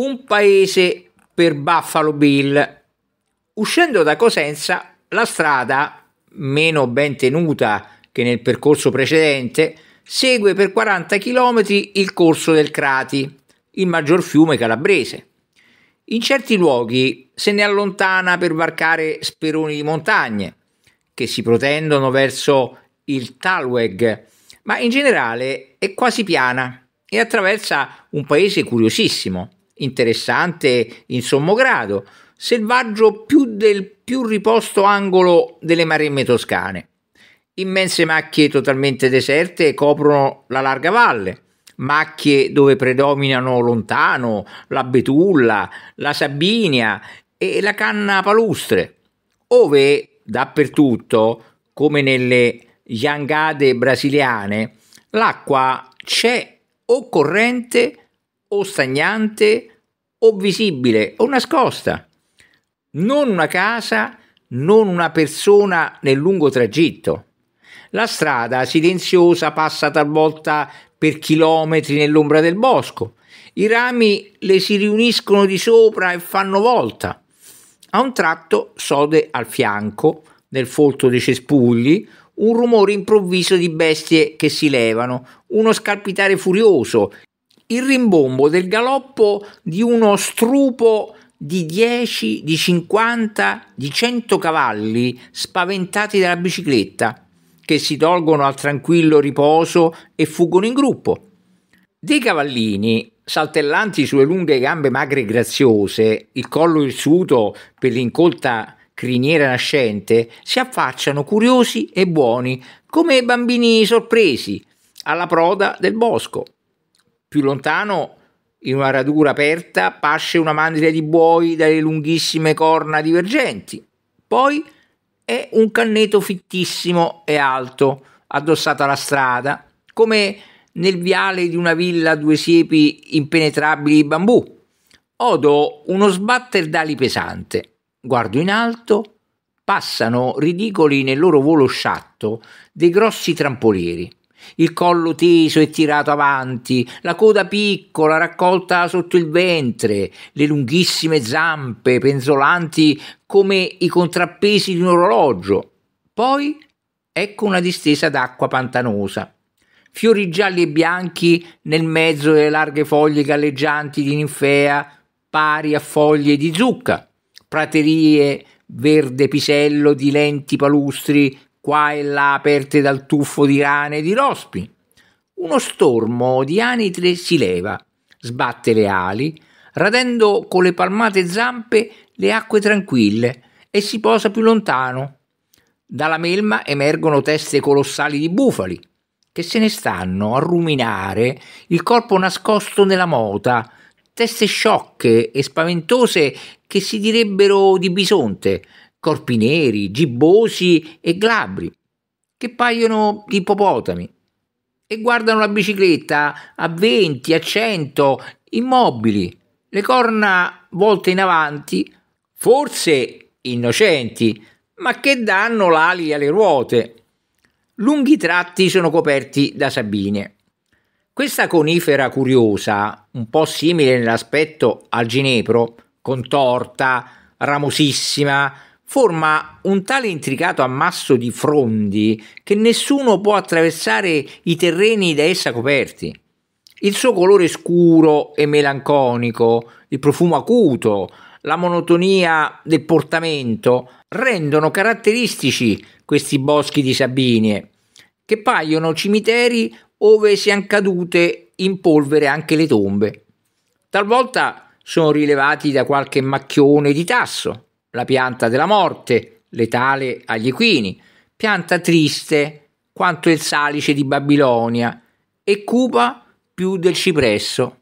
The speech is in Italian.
un paese per Buffalo Bill. Uscendo da Cosenza, la strada, meno ben tenuta che nel percorso precedente, segue per 40 km il corso del Crati, il maggior fiume calabrese. In certi luoghi se ne allontana per varcare speroni di montagne che si protendono verso il Talweg, ma in generale è quasi piana e attraversa un paese curiosissimo interessante in sommo grado, selvaggio più del più riposto angolo delle maremme toscane. Immense macchie totalmente deserte coprono la larga valle, macchie dove predominano lontano la betulla, la sabinia e la canna palustre, ove dappertutto, come nelle giangade brasiliane, l'acqua c'è o corrente o stagnante o visibile o nascosta. Non una casa, non una persona nel lungo tragitto. La strada silenziosa passa talvolta per chilometri nell'ombra del bosco. I rami le si riuniscono di sopra e fanno volta. A un tratto sode al fianco, nel folto dei cespugli, un rumore improvviso di bestie che si levano, uno scalpitare furioso il rimbombo del galoppo di uno strupo di 10, di 50, di 100 cavalli spaventati dalla bicicletta, che si tolgono al tranquillo riposo e fuggono in gruppo. Dei cavallini, saltellanti sulle lunghe gambe magre e graziose, il collo irsuto per l'incolta criniera nascente, si affacciano curiosi e buoni, come bambini sorpresi, alla proda del bosco. Più lontano, in una radura aperta, pasce una mandria di buoi dalle lunghissime corna divergenti. Poi è un canneto fittissimo e alto, addossato alla strada, come nel viale di una villa due siepi impenetrabili di bambù. Odo uno sbatter d'ali pesante. Guardo in alto, passano ridicoli nel loro volo sciatto dei grossi trampolieri il collo teso e tirato avanti, la coda piccola raccolta sotto il ventre, le lunghissime zampe penzolanti come i contrappesi di un orologio. Poi ecco una distesa d'acqua pantanosa. Fiori gialli e bianchi nel mezzo delle larghe foglie galleggianti di ninfea, pari a foglie di zucca, praterie verde pisello di lenti palustri qua e là aperte dal tuffo di rane e di rospi. Uno stormo di anitre si leva, sbatte le ali, radendo con le palmate zampe le acque tranquille e si posa più lontano. Dalla melma emergono teste colossali di bufali, che se ne stanno a ruminare il corpo nascosto nella mota, teste sciocche e spaventose che si direbbero di bisonte, corpi neri, gibbosi e glabri, che paiono di ippopotami, e guardano la bicicletta a 20, a 100, immobili, le corna volte in avanti, forse innocenti, ma che danno l'ali alle ruote. Lunghi tratti sono coperti da sabine. Questa conifera curiosa, un po' simile nell'aspetto al ginepro, contorta, ramosissima, forma un tale intricato ammasso di frondi che nessuno può attraversare i terreni da essa coperti. Il suo colore scuro e melanconico, il profumo acuto, la monotonia del portamento rendono caratteristici questi boschi di Sabine, che paiono cimiteri ove siano cadute in polvere anche le tombe. Talvolta sono rilevati da qualche macchione di tasso, la pianta della morte, letale agli equini, pianta triste quanto il salice di Babilonia e cupa più del cipresso.